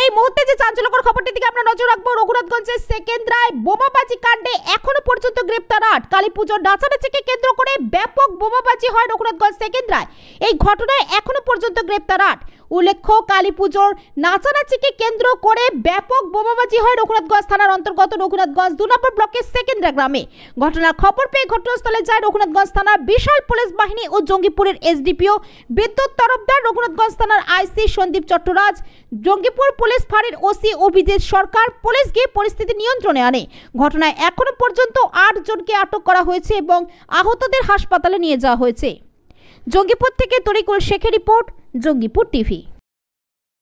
এই মুহূর্তে যে চাঞ্চল্যকর খবরটি দিকে আমরা নজর রাখবো রঘুনাথগঞ্জের সেকেন্দ্রায় বোমাবাজি কাণ্ডে এখনো পর্যন্ত গ্রেপ্তার হাট কালীপুজোর নাচানাচিকে কেন্দ্র করে ব্যাপক বোমাবাজি হয় রঘুনাথগঞ্জ সেকেন্দ্রায় এই ঘটনায় এখনো পর্যন্ত গ্রেপ্তার আট উল্লেখ্য কালী পুজোর নাচানাচিকে কেন্দ্র করে ব্যাপক বোমাবাজি হয় রঘুনাথগঞ্জ থানার অন্তর্গত রঘুনাথগঞ্জ দু নম্বর ব্লকের সেকেন্দ্রা গ্রামে ঘটনার খবর পেয়ে ঘটনাস্থলে যায় রঘুনাথগঞ্জ থানার বিশাল পুলিশ বাহিনী ও জঙ্গিপুরের এসডিপিও বিদ্যুৎ তরফদার রঘুনাথগঞ্জ থানার আইসি সন্দীপ চট্টরাজ জঙ্গিপুর পুলিশ ফাঁড়ির ওসি অভিজিৎ সরকার পুলিশ গিয়ে পরিস্থিতি নিয়ন্ত্রণে আনে ঘটনায় এখনো পর্যন্ত আট জনকে আটক করা হয়েছে এবং আহতদের হাসপাতালে নিয়ে যাওয়া হয়েছে জঙ্গিপুর থেকে তরিকুল শেখের রিপোর্ট জঙ্গিপুর টিভি